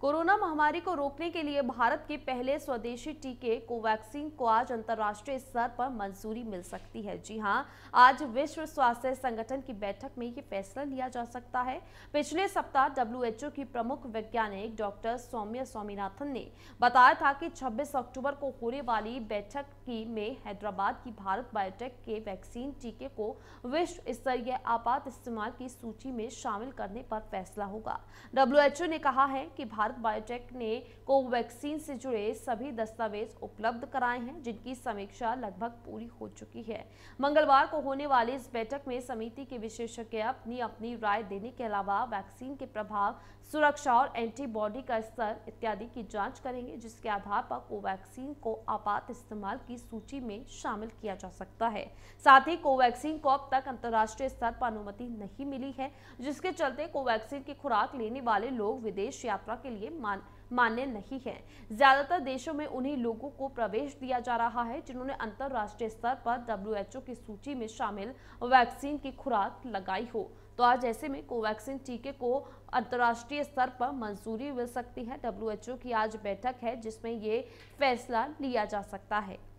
corona महामारी को रोकने के लिए भारत के पहले स्वदेशी टीके कोवैक्सीन को आज अंतर्राष्ट्रीय स्तर पर मंजूरी मिल सकती है जी हां आज विश्व स्वास्थ्य संगठन की बैठक में ये फैसला लिया जा सकता है पिछले सप्ताह डब्ल्यूएचओ की प्रमुख वैज्ञानिक डॉक्टर सौम्य स्वामीनाथन ने बताया था कि छब्बीस अक्टूबर को होने वाली बैठक की में हैदराबाद की भारत बायोटेक के वैक्सीन टीके को विश्व स्तरीय आपात इस्तेमाल की सूची में शामिल करने पर फैसला होगा डब्ल्यू ने कहा है कि भारत भारत बायोटेक ने कोवैक्सीन से जुड़े सभी दस्तावेज उपलब्ध कराए हैं जिनकी समीक्षा लगभग पूरी हो चुकी है मंगलवार को होने वाली इस बैठक में समिति के विशेषज्ञ अपनी अपनी राय देने के अलावा वैक्सीन के प्रभाव सुरक्षा और एंटीबॉडी का स्तर इत्यादि की जांच करेंगे जिसके आधार पर कोवैक्सीन को आपात इस्तेमाल की सूची में शामिल किया जा सकता है साथ ही कोवैक्सीन को अब तक अंतर्राष्ट्रीय स्तर पर अनुमति नहीं मिली है जिसके चलते कोवैक्सीन की खुराक लेने वाले लोग विदेश यात्रा के लिए लिए मान मान्य नहीं है ज्यादातर देशों में उन्हीं लोगों को प्रवेश दिया जा रहा है जिन्होंने अंतरराष्ट्रीय स्तर पर डब्ल्यूएचओ की सूची में शामिल वैक्सीन की खुराक लगाई हो तो आज ऐसे में कोवैक्सीन टीके को अंतर्राष्ट्रीय स्तर पर मंजूरी मिल सकती है डब्ल्यूएचओ की आज बैठक है जिसमें ये फैसला लिया जा सकता है